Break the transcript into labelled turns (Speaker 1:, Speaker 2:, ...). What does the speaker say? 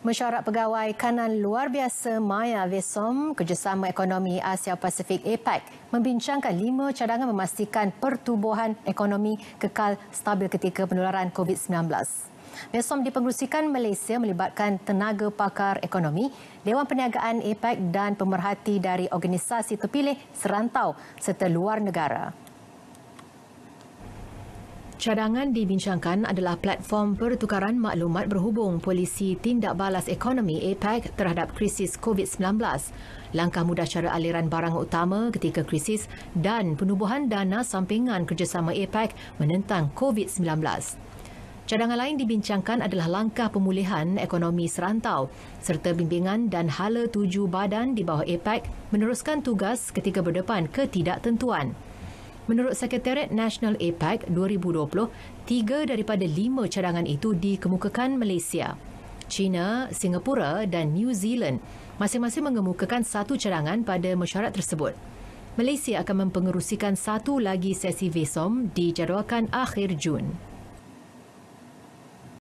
Speaker 1: Mesyuarat Pegawai Kanan Luar Biasa Maya Vesom Kerjasama Ekonomi Asia Pasifik APEC membincangkan lima cadangan memastikan pertubuhan ekonomi kekal stabil ketika penularan COVID-19. Besom dipengerusikan Malaysia melibatkan tenaga pakar ekonomi, Dewan Perniagaan APEC dan pemerhati dari organisasi terpilih serantau serta luar negara. Cadangan dibincangkan adalah platform pertukaran maklumat berhubung polisi tindak balas ekonomi APEC terhadap krisis COVID-19, langkah mudah cara aliran barang utama ketika krisis dan penubuhan dana sampingan kerjasama APEC menentang COVID-19. Cadangan lain dibincangkan adalah langkah pemulihan ekonomi serantau serta bimbingan dan hala tuju badan di bawah APEC meneruskan tugas ketika berdepan ketidaktentuan. Menurut Sekretariat Nasional APEC 2020, tiga daripada lima cadangan itu dikemukakan Malaysia. China, Singapura dan New Zealand masing-masing mengemukakan satu cadangan pada mesyuarat tersebut. Malaysia akan mempengerusikan satu lagi sesi VESOM dijadualkan akhir Jun.